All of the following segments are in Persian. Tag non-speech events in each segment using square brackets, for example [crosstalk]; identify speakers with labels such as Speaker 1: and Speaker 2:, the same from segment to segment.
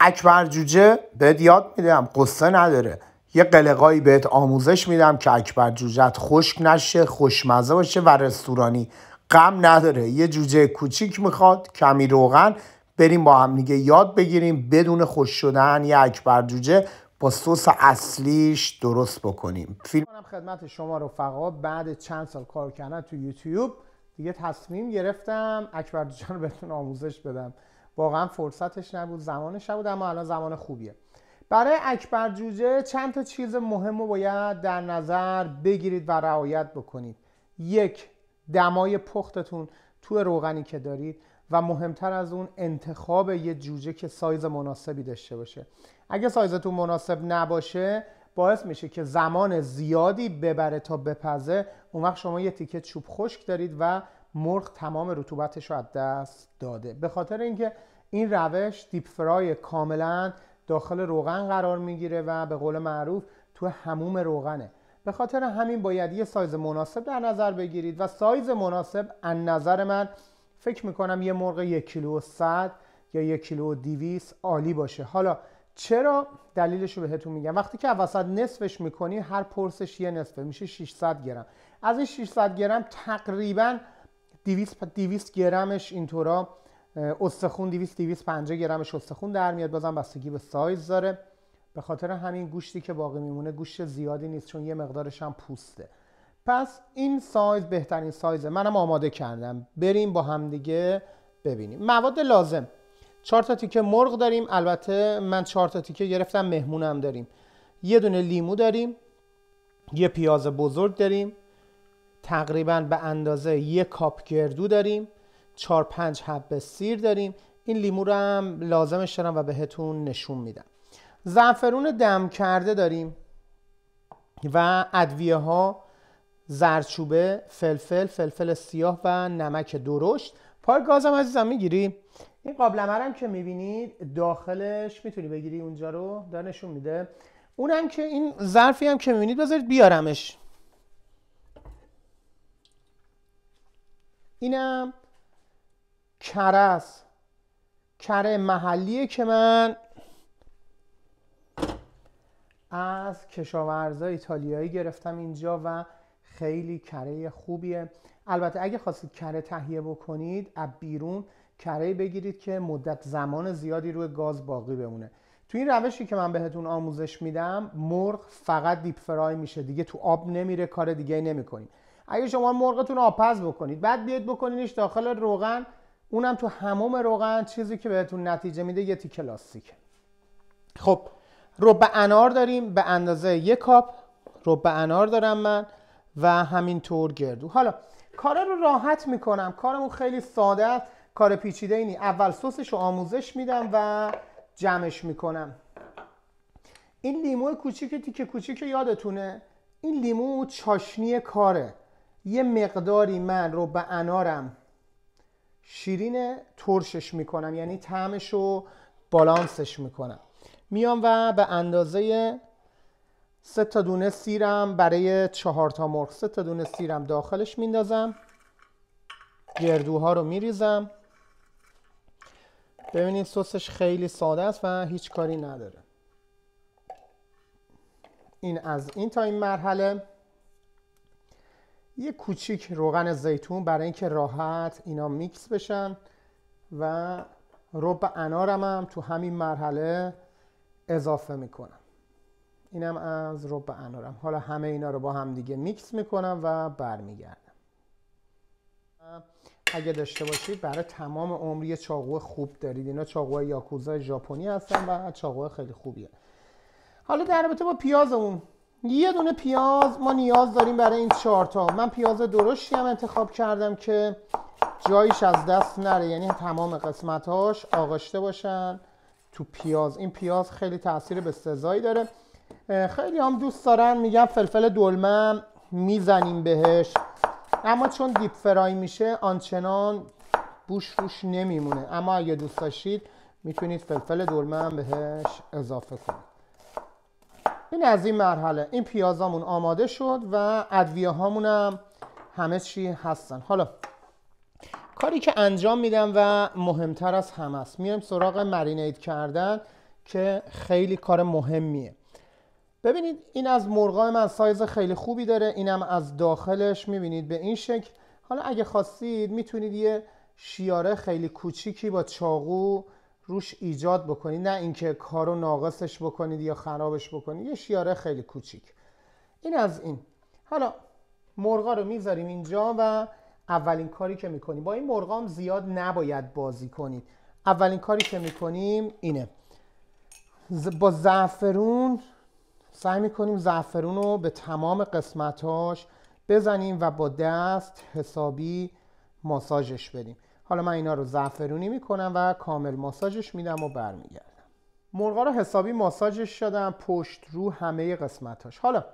Speaker 1: اکبر جوجه بهت یاد میدم قصه نداره یه قلقایی بهت آموزش میدم که اکبر جوجت خشک نشه خوشمزه باشه و رستورانی غم نداره یه جوجه کوچیک میخواد کمی روغن بریم با هم دیگه یاد بگیریم بدون خوش شدن یه اکبر جوجه با سس اصلیش درست بکنیم فیلم هم خدمت شما رفقا بعد چند سال کار کردن تو یوتیوب دیگه تصمیم گرفتم اکبر جوجه رو بهتون آموزش بدم واقعا فرصتش نبود زمانش نبود اما الان زمان خوبیه برای اکبر جوجه چند تا چیز مهم رو باید در نظر بگیرید و رعایت بکنید یک دمای پختتون تو روغنی که دارید و مهمتر از اون انتخاب یه جوجه که سایز مناسبی داشته باشه اگه سایزتون مناسب نباشه باعث میشه که زمان زیادی ببره تا بپزه اون وقت شما یه تیکه چوب خشک دارید و مرغ تمام رطوبتش رو از دست داده به خاطر اینکه این روش دیپ فرای کاملا داخل روغن قرار میگیره و به قول معروف تو هموم روغنه به خاطر همین باید یه سایز مناسب در نظر بگیرید و سایز مناسب از نظر من فکر میکنم یه مرغ یک کیلو و صد یا یک کیلو و دیویس عالی باشه حالا چرا دلیلش رو بهتون میگم وقتی که وسط نصفش میکنی هر پرسش یه نصفه میشه 600 گرم از این 600 گرم تقریبا 200 گرمش اینطورا استخون 200 250 گرمش استخون در میاد بازم بستگی به سایز داره به خاطر همین گوشتی که باقی میمونه گوشت زیادی نیست چون یه مقدارش هم پوسته پس این سایز بهترین سایزه منم آماده کردم بریم با همدیگه ببینیم مواد لازم چهار تا تیکه مرغ داریم البته من چهار تا تیکه گرفتم مهمونم داریم یه دونه لیمو داریم یه پیاز بزرگ داریم تقریبا به اندازه یک کاپ گردو داریم چهار پنج حب سیر داریم این لیمو رو هم لازمش دارم و بهتون نشون میدم زعفرون دم کرده داریم و ادویه ها زرچوبه فلفل فلفل سیاه و نمک درشت پار گازم عزیزم میگیری این قابلمه هم که میبینید داخلش میتونی بگیری اونجا رو داره نشون میده اونم که این ظرفی هم که میبینید بذارید بیارمش اینم کره است کره محلیه که من از کشاورزای ایتالیایی گرفتم اینجا و خیلی کره خوبیه البته اگه خواستید کره تهیه بکنید از بیرون کره بگیرید که مدت زمان زیادی روی گاز باقی بمونه تو این روشی که من بهتون آموزش میدم مرغ فقط دیپ فرای میشه دیگه تو آب نمیره کار دیگه نمیکنیم اگه شما مرغتون آپز بکنید بعد بیاید بکنینش داخل روغن اونم تو هموم روغن چیزی که بهتون نتیجه میده یه تیکه لاستیک خب رب انار داریم به اندازه یک کاپ رب انار دارم من و همینطور گردو حالا کارا رو راحت میکنم کارمون خیلی ساده است کار پیچیده اینی اول سسش رو آموزش میدم و جمعش میکنم این لیمو کوچیک تیکه کوچیک یادتونه این لیمو چاشنی کاره یه مقداری من رو به انارم شیرین ترشش میکنم یعنی طعمش رو بالانسش میکنم میام و به اندازه سه تا دونه سیرم برای چهار تا مرغ سه تا دونه سیرم داخلش میندازم گردوها رو میریزم ببینید سسش خیلی ساده است و هیچ کاری نداره این از این تا این مرحله یه کوچیک روغن زیتون برای اینکه راحت اینا میکس بشن و رب انارم هم تو همین مرحله اضافه میکنم اینم از رب انارم حالا همه اینا رو با هم دیگه میکس میکنم و برمیگردم اگه داشته باشید برای تمام عمری چاقو خوب دارید اینا چاقوهای یاکوزا ژاپنی هستن و چاقو خیلی خوبیه حالا در رابطه با پیازمون یه دونه پیاز ما نیاز داریم برای این چهارتا من پیاز درشتی هم انتخاب کردم که جایش از دست نره یعنی تمام قسمتاش آغشته باشن تو پیاز این پیاز خیلی تاثیر به سزایی داره خیلی هم دوست دارن میگن فلفل دلمه میزنیم بهش اما چون دیپ فرای میشه آنچنان بوش روش نمیمونه اما اگه دوست داشتید میتونید فلفل دلمه هم بهش اضافه کنید این از این مرحله این پیازامون آماده شد و ادویه هامون هم همه چی هستن حالا کاری که انجام میدم و مهمتر از همه است میایم سراغ مرینیت کردن که خیلی کار مهمیه ببینید این از مرغای من سایز خیلی خوبی داره اینم از داخلش میبینید به این شکل حالا اگه خواستید میتونید یه شیاره خیلی کوچیکی با چاقو روش ایجاد بکنید نه اینکه کارو ناقصش بکنید یا خرابش بکنید یه شیاره خیلی کوچیک این از این حالا مرغا رو میذاریم اینجا و اولین کاری که میکنیم با این مرغام زیاد نباید بازی کنید اولین کاری که میکنیم اینه با زعفرون سعی میکنیم زعفرون رو به تمام قسمتاش بزنیم و با دست حسابی ماساژش بدیم حالا من اینا رو زعفرونی میکنم و کامل ماساژش میدم و برمیگردم مرغا رو حسابی ماساژش شدم پشت رو همه قسمتاش حالا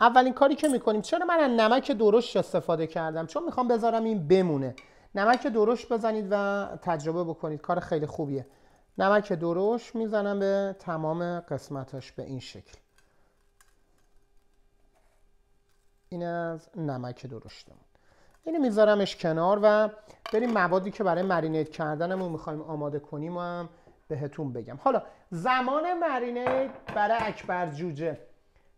Speaker 1: اولین کاری که میکنیم چرا من از نمک درشت استفاده کردم چون میخوام بذارم این بمونه نمک درشت بزنید و تجربه بکنید کار خیلی خوبیه نمک درشت میزنم به تمام قسمتاش به این شکل این از نمک درشتم اینو میذارمش کنار و بریم موادی که برای مرینیت کردنمون میخوایم آماده کنیم و هم بهتون بگم حالا زمان مرینیت برای اکبر جوجه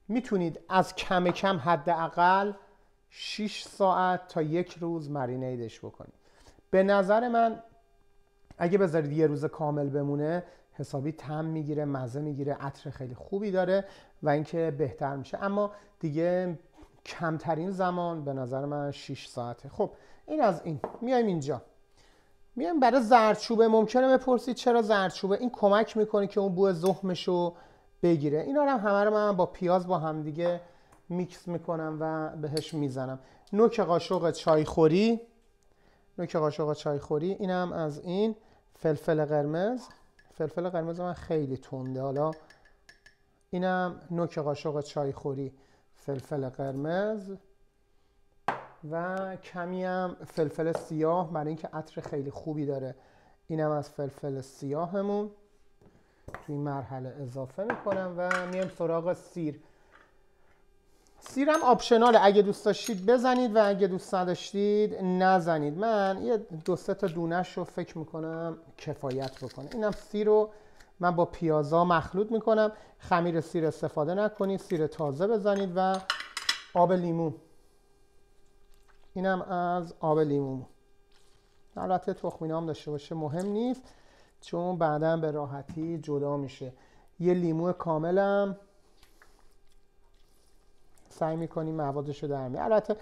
Speaker 1: میتونید از کم کم حداقل 6 ساعت تا یک روز مرینیدش بکنید به نظر من اگه بذارید یه روز کامل بمونه حسابی تم میگیره مزه میگیره عطر خیلی خوبی داره و اینکه بهتر میشه اما دیگه کمترین زمان به نظر من 6 ساعته خب این از این میایم اینجا میایم برای زردچوبه ممکنه بپرسید چرا زردچوبه این کمک میکنه که اون بو زخمش رو بگیره اینا رو هم همه رو من با پیاز با همدیگه میکس میکنم و بهش میزنم نوک قاشق چایخوری نوک قاشق چایخوری اینم از این فلفل قرمز فلفل قرمز من خیلی تنده حالا اینم نوک قاشق چایخوری فلفل قرمز و کمی هم فلفل سیاه برای اینکه عطر خیلی خوبی داره اینم از فلفل سیاهمون توی این مرحله اضافه میکنم و میام سراغ سیر سیرم آپشناله اگه دوست داشتید بزنید و اگه دوست نداشتید نزنید من یه دو سه تا دونش رو فکر میکنم کفایت بکنه اینم سیر رو من با پیازا مخلوط میکنم خمیر سیر استفاده نکنید سیر تازه بزنید و آب لیمو اینم از آب لیمو البته تخمینه هم داشته باشه مهم نیست چون بعدا به راحتی جدا میشه یه لیمو کاملم سعی میکنیم موادش رو در البته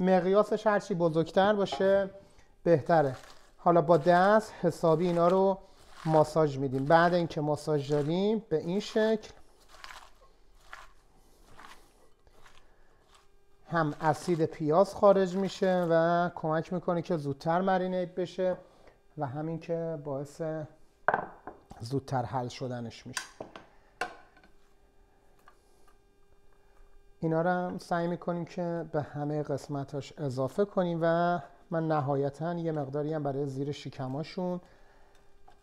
Speaker 1: مقیاسش هرچی بزرگتر باشه بهتره حالا با دست حسابی اینا رو ماساژ میدیم بعد اینکه ماساژ داریم به این شکل هم اسید پیاز خارج میشه و کمک میکنه که زودتر مرینیت بشه و همین که باعث زودتر حل شدنش میشه اینا رو هم سعی میکنیم که به همه قسمتاش اضافه کنیم و من نهایتا یه مقداری هم برای زیر شکماشون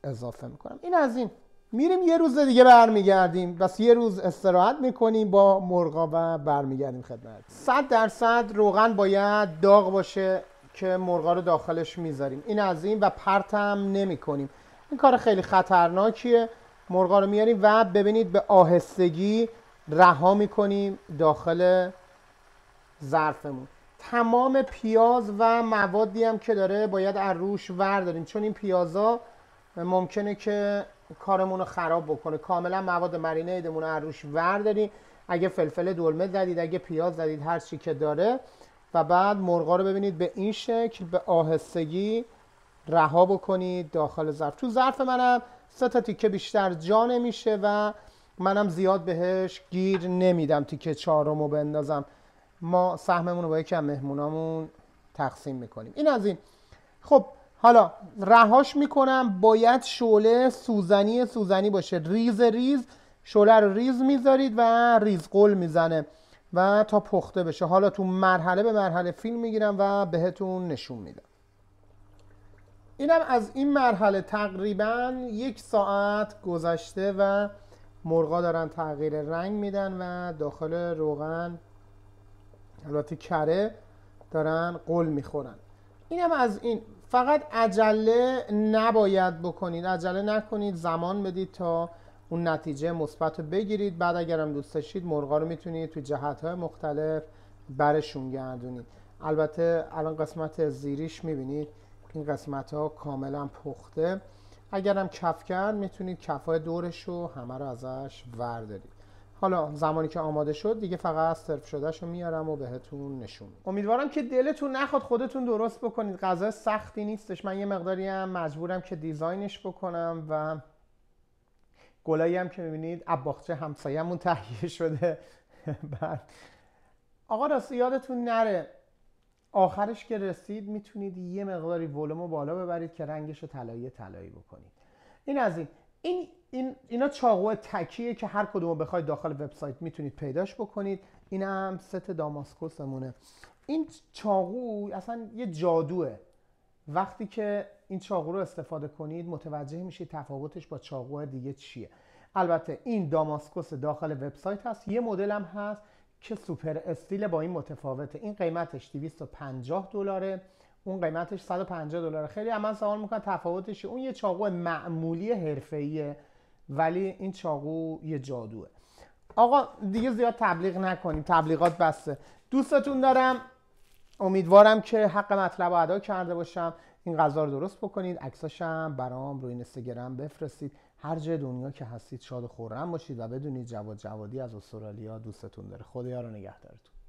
Speaker 1: اضافه میکنم این از این میریم یه روز دیگه برمیگردیم بس یه روز استراحت میکنیم با مرغا و برمیگردیم خدمت صد درصد روغن باید داغ باشه که مرغا رو داخلش میذاریم این از این و پرتم نمی کنیم این کار خیلی خطرناکیه مرغا رو میاریم و ببینید به آهستگی رها میکنیم داخل ظرفمون تمام پیاز و موادی هم که داره باید از روش ورداریم چون این پیازا ممکنه که کارمون رو خراب بکنه کاملا مواد مرینیدمون رو از روش ورداریم اگه فلفل دلمه زدید اگه پیاز زدید هر چی که داره و بعد مرغا رو ببینید به این شکل به آهستگی رها بکنید داخل ظرف تو ظرف منم سه تا تیکه بیشتر جا نمیشه و منم زیاد بهش گیر نمیدم تیکه چهارم رو بندازم ما سهممون رو با یکی مهمونامون تقسیم میکنیم این از این خب حالا رهاش میکنم باید شعله سوزنی سوزنی باشه ریز ریز شعله رو ریز میذارید و ریز قل میزنه و تا پخته بشه حالا تو مرحله به مرحله فیلم میگیرم و بهتون نشون میدم اینم از این مرحله تقریبا یک ساعت گذشته و مرغا دارن تغییر رنگ میدن و داخل روغن البته کره دارن قل میخورن اینم از این فقط عجله نباید بکنید عجله نکنید زمان بدید تا اون نتیجه مثبت رو بگیرید بعد اگرم دوست داشتید مرغا رو میتونید تو جهت های مختلف برشون گردونید البته الان قسمت زیریش میبینید این قسمت ها کاملا پخته اگرم کف کرد میتونید کف دورش رو همه رو ازش وردارید حالا زمانی که آماده شد دیگه فقط سرو شدهش رو میارم و بهتون نشون امیدوارم که دلتون نخواد خودتون درست بکنید غذا سختی نیستش من یه مقداری هم مجبورم که دیزاینش بکنم و گلایی هم که میبینید اباخچه همسایه‌مون تهیه شده [laughs] بعد آقا راست یادتون نره آخرش که رسید میتونید یه مقداری ولوم بالا ببرید که رنگش رو طلایی طلایی بکنید این از این, این اینا چاقو تکیه که هر کدومو بخواید داخل وبسایت میتونید پیداش بکنید این هم ست داماسکوسمونه این چاقو اصلا یه جادوه وقتی که این چاقو رو استفاده کنید متوجه میشید تفاوتش با چاقو دیگه چیه البته این داماسکوس داخل وبسایت هست یه مدل هم هست که سوپر استیل با این متفاوته این قیمتش 250 دلاره اون قیمتش 150 دلار خیلی اما سوال میکنم تفاوتش اون یه چاقو معمولی حرفه‌ایه ولی این چاقو یه جادوه آقا دیگه زیاد تبلیغ نکنیم تبلیغات بسته دوستتون دارم امیدوارم که حق مطلب ادا کرده باشم این غذا رو درست بکنید عکساشم برام روی اینستاگرام بفرستید هر جای دنیا که هستید شاد و خورم باشید و بدونید جواد جوادی از استرالیا دوستتون داره خدا رو نگهدارتون